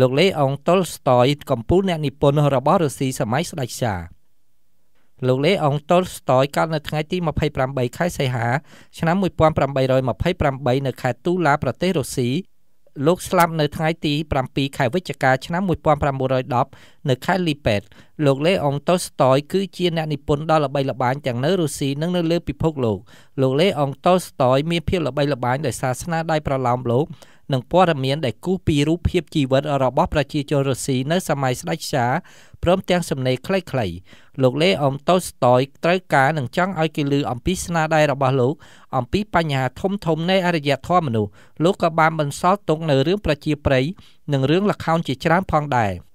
លោកលេអងតុលស្តយកំពូលអ្នកនិពន្ធរបស់រុស្ស៊ីសម័យស្ដេចចាលោកលេអងតុលស្តយកើតនៅថ្ងៃទី28ខែសីហាឆ្នាំ1828នៅខែតុលាប្រទេសរុស្ស៊ីលោកស្លាប់ នៅថ្ងៃទី7ខែវិច្ឆិកាឆ្នាំ1910នៅខេត្តលីពេតលោកលេអងតុស្តយគឺជាអ្នកនិពន្ធដ៏ល្បីល្បាញទាំងនៅរុស្ស៊ីនិងនៅលើពិភពលោកលោកលេអងតុស្តយមានភាពល្បីល្បាញដោយសារស្នាដៃប្រលោមលោកនិងព័ត៌មានដែលគូសពីរូបភាពជីវិតរបស់ប្រជាជនរុស្ស៊ីនៅសម័យស្ដេចឆាព្រមទាំងសំណេរខ្លីៗលោកលេអ៊ុំតូស្តយត្រូវការនឹងចង់ឲ្យគេឮអំពីស្នាដៃរបស់លោក អំពីបញ្ហាធំធំនៃអរិយធម៌មនុស្សលោកក៏បានបន្សល់ទុកនៅរឿងប្រជាប្រិយនិងរឿងល្ខោនជាច្រើនផងដែរ។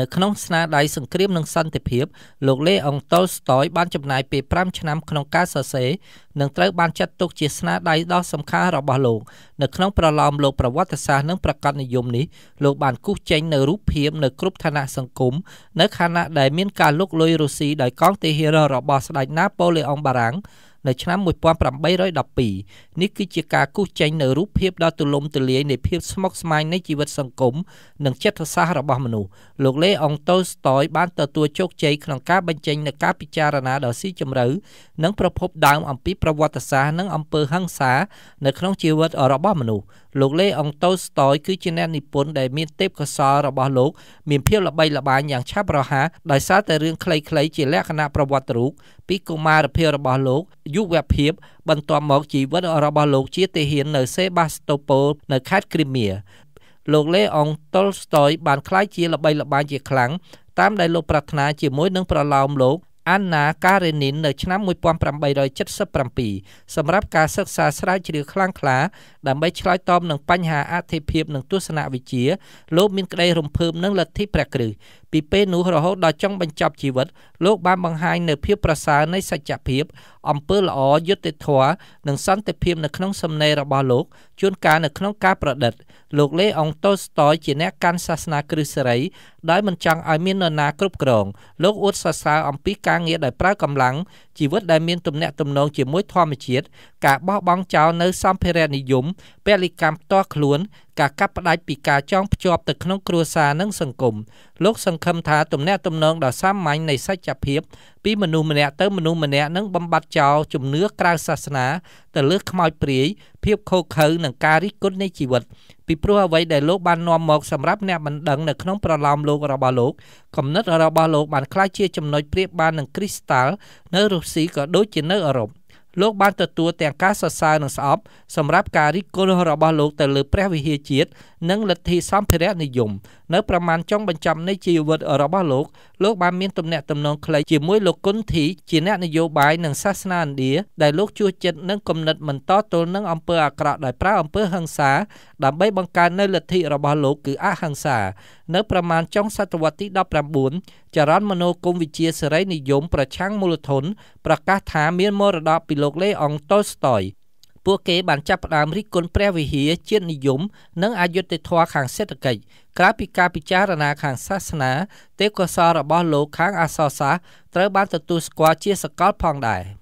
នៅក្នុងស្នាដៃសង្គ្រាមនិងសន្តិភាពលោកលេអុងតុលស្តយបានចំណាយពេល5ឆ្នាំក្នុងការសរសេរនិងត្រូវបានចាត់ទុកជាស្នាដៃដ៏សំខាន់របស់លោកនៅក្នុងប្រឡោមលោកប្រវត្តិសាស្ត្រនិងប្រកាសនិយមនេះលោកបានគូសចេញនៅរូបភាពនៅគ្រប់ឋានៈសង្គមនៅខណៈដែលមានការលុកលុយរុស្ស៊ីដោយកងទាហានរបស់ស្ដេចណាប៉ូឡេអុងបារាំងនៅឆ្នាំ1812នេះគឺជាការគូសចេញនៅរូបភាពដ៏ទូលំទូលាយនៃភាពស្មុគស្មាញនៃជីវិតសង្គមនិងចិត្តសាស្ត្ររបស់មនុស្សលោកលេ អង់តូស្តយបានទទួលជោគជ័យក្នុងការបញ្ចេញនូវការពិចារណាដ៏ស៊ីជម្រៅនិងប្រភពដើមអំពីប្រវត្តិសាស្ត្រនិងអំពើហិង្សានៅក្នុងជីវិតរបស់មនុស្សលោកលេអង់តូស្តយគឺជាអ្នកនិពន្ធដែលមានទេពកោសល្យរបស់លោក មានភាពល្បីល្បាញយ៉ាងឆាប់រហ័សដោយសារតែរឿងខ្លីៗជាលក្ខណៈប្រវត្តិរូបពីកុមារភាពរបស់លោកយុវភាពបន្ទាប់មកជីវិតរបស់លោកជាទាហាននៅ សេបាស្តូប៉ូលនៅខេត្តគ្រីមៀលោកលេអង់តុលស្តុយបានក្លាយជាល្បីល្បាញជាខ្លាំងតាមដែលលោកប្រាថ្នា ជាមួយនឹងប្រឡោមលោក Anna Karenin នៅឆ្នាំ1877សម្រាប់ការសិក្សាស្រាវជ្រាវខ្លាំងក្លាដើម្បីឆ្លើយតបនឹងបញ្ហាអធិភាពនិងទស្សនវិជ្ជាលោកមានក្តីរំភើបនឹងលទ្ធិព្រះគ្រិស្តពីពេលនោះរហូតដល់ចុងបញ្ចប់ជីវិតលោកបានបង្ហាញនូវភាពប្រសើរនៃសច្ចភាពអំពើល្អយុត្តិធម៌និងសន្តិភាពនៅក្នុងសំណេររបស់លោកជួនកាលនៅក្នុងការប្រឌិតលោកលេ អង់តូស្តយជាអ្នកកាន់សាសនាគ្រិស្តសេរីដោយមិនចង់ឲ្យមាននរណាគ្រប់គ្រងលោកអួតសរសើរអំពីការងារដោយប្រើកម្លាំងជីវិតដែលមានទំនាក់ទំនងជាមួយធម្មជាតិការបោះបង់ចោលនៅសម្ភារៈនិយមពលិកម្មផ្ទាល់ខ្លួនការកាប់ផ្ដាច់ពីការចងភ្ជាប់ទៅក្នុងគ្រួសារនិងសង្គមលោកសង្ឃឹមថាទំនាក់ទំនងដ៏សាមញ្ញនៃសច្ចភាពពីមនុស្សម្នាក់ទៅមនុស្សម្នាក់នឹងបំបត្តិចោលជំនឿក្រៅសាសនា ទៅលើខ្មោចព្រាយភាពខូចខើនិងការរិះគន់នៃជីវិតពីព្រោះអ្វីដែលលោកបាននាំមកសម្រាប់អ្នកមិនដឹងនៅក្នុងប្រឡោមលោករបស់លោកគំនិតរបស់លោកបានក្លាយជាចំណុចប្រៀបបាននឹងគ្រីស្តាល់នៅរុស្ស៊ីក៏ដូចជានៅអឺរ៉ុបលោកបានទទួលទាំងការសរសើរនិងស្អប់សម្រាប់ការរិះគល់របស់លោកទៅលើព្រះវិហារជាតិនិងលទ្ធិសម្ភារៈនិយមនៅប្រមាណចុងបញ្ចប់នៃជីវិតរបស់លោកលោកបានមានទំនាក់ទំនងខ្លីជាមួយលោកគុនធីជាអ្នកនយោបាយនិងសាសនាឥណ្ឌាដែលលោកជួចចិត្តនិងគំនិតមិនតទល់នឹងអំពើអាក្រក់ដោយប្រើអំពើហិង្សាដើម្បីបង្កើននៅលទ្ធិរបស់លោកគឺអហិង្សានៅប្រមាណចុងសតវត្សទី19ចរន្តមនោគមវិជ្ជាសេរីនិយមប្រឆាំងមូលធន ប្រកាសថាមានមរតកពីលោកលេអង់តូស្តុយពួកគេបានចាប់ផ្ដើមរិះគន់ព្រះវិហារជាតិនិយមនិងអយុត្តិធម៌ខាងសេដ្ឋកិច្ចក្រៅពីការពិចារណាខាងសាសនា ទេពកោសលរបស់លោកខាងអសរសាស្ត្រត្រូវបានទទួលស្គាល់ជាសកលផងដែរ